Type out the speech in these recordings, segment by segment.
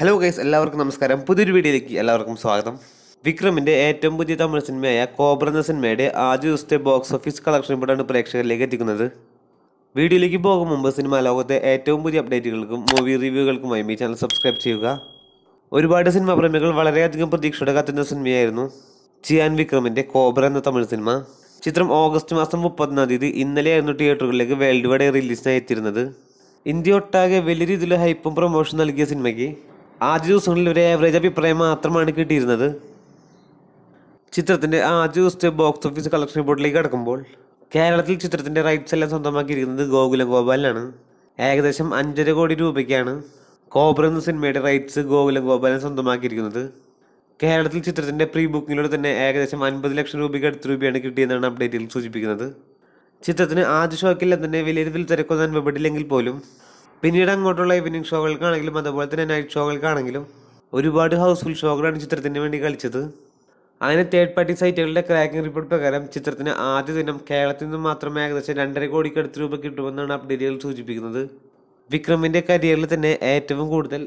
hello guys എല്ലാവർക്കും നമസ്കാരം പുതിയൊരു വീഡിയോയിലേക്ക് എല്ലാവർക്കും സ്വാഗതം വിക്രമിൻ്റെ ഏറ്റവും പുതിയ തമിഴ് സിനിമയായ കോബ്ര എന്ന സിനിമയുടെ ആദ്യ ദിവസത്തെ ബോക്സ് ഓഫീസ് കളക്ഷൻ ഇപ്പോഴാണ് പ്രേക്ഷകരിലേക്ക് എത്തിക്കുന്നത് വീഡിയോയിലേക്ക് പോകും മുമ്പ് സിനിമാ ലോകത്തെ ഏറ്റവും പുതിയ അപ്ഡേറ്റുകൾക്കും മൂവി റിവ്യൂകൾക്കുമായി ഈ ചാനൽ സബ്സ്ക്രൈബ് ചെയ്യുക ഒരുപാട് സിനിമാ പ്രേമികൾ വളരെയധികം പ്രതീക്ഷയുടെ കത്തുന്ന സിനിമയായിരുന്നു ചിയാൻ വിക്രമിൻ്റെ കോബ്ര എന്ന തമിഴ് സിനിമ ചിത്രം ഓഗസ്റ്റ് മാസം മുപ്പത്തൊന്നാം തീയതി ഇന്നലെയായിരുന്നു തിയേറ്ററുകളിലേക്ക് വേൾഡ് വൈഡ് റിലീസിനായി എത്തിയിരുന്നത് ഇന്ത്യ ഒട്ടാകെ വലിയ രീതിയിലുള്ള ഹൈപ്പും പ്രൊമോഷൻ നൽകിയ സിനിമയ്ക്ക് ആദ്യ ദിവസങ്ങളിൽ ഒരു ഏവറേജ് അഭിപ്രായം മാത്രമാണ് കിട്ടിയിരുന്നത് ചിത്രത്തിൻ്റെ ആദ്യ ദിവസത്തെ ബോക്സ് ഓഫീസ് കളക്ഷൻ റിപ്പോർട്ടിലേക്ക് കടക്കുമ്പോൾ കേരളത്തിൽ ചിത്രത്തിൻ്റെ റൈറ്റ്സ് എല്ലാം സ്വന്തമാക്കിയിരിക്കുന്നത് ഗോകുലം ഗോപാലനാണ് ഏകദേശം അഞ്ചര കോടി രൂപയ്ക്കാണ് കോബ്ര എന്ന സിനിമയുടെ റൈറ്റ്സ് ഗോകുലം ഗോപാലൻ സ്വന്തമാക്കിയിരിക്കുന്നത് കേരളത്തിൽ ചിത്രത്തിൻ്റെ പ്രീ ബുക്കിങ്ങിലൂടെ തന്നെ ഏകദേശം അൻപത് ലക്ഷം രൂപയ്ക്ക് അടുത്ത രൂപയാണ് കിട്ടിയെന്നാണ് അപ്ഡേറ്റിൽ സൂചിപ്പിക്കുന്നത് ചിത്രത്തിന് ആദ്യ ഷോക്കില്ല തന്നെ വിലയിരുത്തിൽ വിൽ തിരക്കൊന്നും അനുഭവപ്പെട്ടില്ലെങ്കിൽ പോലും പിന്നീട് അങ്ങോട്ടുള്ള ഈവനിങ് ഷോകൾക്കാണെങ്കിലും അതുപോലെ തന്നെ നൈറ്റ് ഷോകൾക്കാണെങ്കിലും ഒരുപാട് ഹൗസ്ഫുൾ ഷോകളാണ് ചിത്രത്തിന് വേണ്ടി കളിച്ചത് അങ്ങനെ തേർഡ് പാർട്ടി സൈറ്റുകളുടെ ക്രാക്കിംഗ് റിപ്പോർട്ട് പ്രകാരം ചിത്രത്തിന് ആദ്യ ദിനം കേരളത്തിൽ നിന്ന് മാത്രം ഏകദേശം രണ്ടര അടുത്ത് രൂപ കിട്ടുമെന്നാണ് അപ്ഡേറ്റുകൾ സൂചിപ്പിക്കുന്നത് വിക്രമിൻ്റെ കരിയറിൽ തന്നെ ഏറ്റവും കൂടുതൽ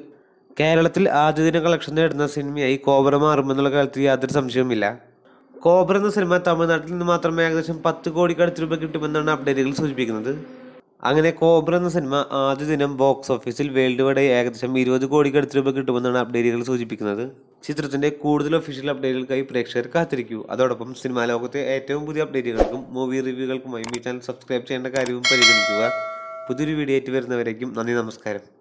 കേരളത്തിൽ ആദ്യ ദിന കളക്ഷൻ നേടുന്ന സിനിമയായി കോബ്ര മാറുമെന്നുള്ള കാര്യത്തിൽ യാതൊരു സംശയവുമില്ല കോബ്ര എന്ന സിനിമ തമിഴ്നാട്ടിൽ നിന്ന് മാത്രം ഏകദേശം പത്ത് അടുത്ത് രൂപ കിട്ടുമെന്നാണ് അപ്ഡേറ്റുകൾ സൂചിപ്പിക്കുന്നത് അങ്ങനെ കോബ്ര എന്ന സിനിമ ആദ്യ ദിനം ബോക്സ് ഓഫീസിൽ വേൾഡ് വൈഡ് ഏകദേശം ഇരുപത് കോടിക്ക് അടുത്ത് രൂപ കിട്ടുമെന്നാണ് അപ്ഡേറ്റുകൾ സൂചിപ്പിക്കുന്നത് ചിത്രത്തിന്റെ കൂടുതൽ ഒഫീഷ്യൽ അപ്ഡേറ്റുകൾക്കായി പ്രേക്ഷകർ കാത്തിരിക്കൂ അതോടൊപ്പം സിനിമാ ലോകത്തെ ഏറ്റവും പുതിയ അപ്ഡേറ്റുകൾക്കും മൂവി റിവ്യൂകൾക്കുമായി ഈ ചാനൽ സബ്സ്ക്രൈബ് ചെയ്യേണ്ട കാര്യവും പരിഗണിക്കുക പുതിയൊരു വീഡിയോ ആയിട്ട് വരുന്നവരേക്കും നന്ദി നമസ്കാരം